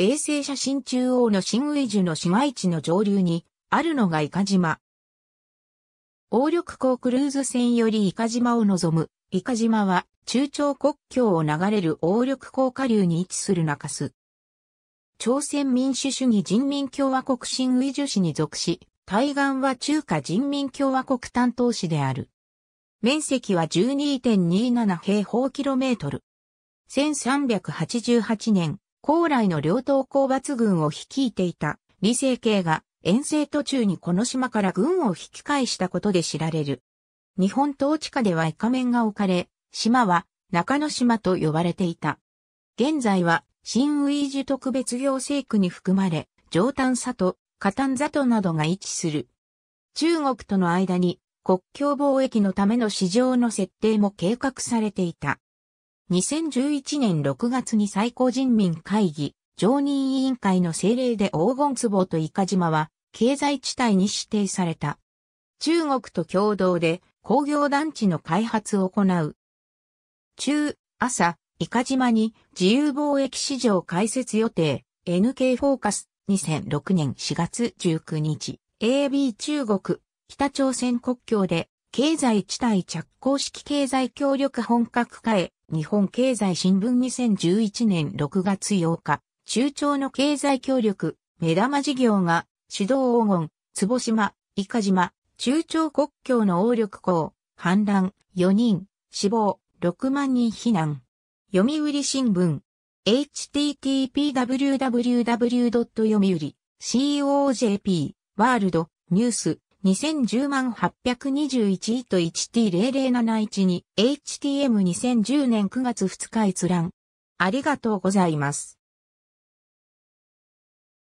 衛星写真中央の新ウイジュの市街地の上流に、あるのがイカ島。王緑港クルーズ船よりイカ島を望む、イカ島は、中朝国境を流れる王緑港下流に位置する中州。朝鮮民主主義人民共和国新ウイジュ市に属し、対岸は中華人民共和国担当市である。面積は12.27平方キロメートル。1388年、高麗の両党討伐軍を率いていた李成慶が遠征途中にこの島から軍を引き返したことで知られる。日本統治下ではイカ面が置かれ、島は中之島と呼ばれていた。現在は新ウイジュ特別行政区に含まれ、上丹里、下丹里などが位置する。中国との間に国境貿易のための市場の設定も計画されていた。2011年6月に最高人民会議、常任委員会の政令で黄金壺とイカ島は経済地帯に指定された。中国と共同で工業団地の開発を行う。中、朝、イカ島に自由貿易市場開設予定、NK フォーカス2006年4月19日、AB 中国、北朝鮮国境で経済地帯着工式経済協力本格化へ日本経済新聞2011年6月8日、中朝の経済協力、目玉事業が、主導黄金、坪島、伊香島、中朝国境の応力港、反乱、4人、死亡、6万人避難。読売新聞、http://www. 読売 COJP ワールドニュース2010万821位と 1T0071 に HTM2010 年9月2日閲覧。ありがとうございます。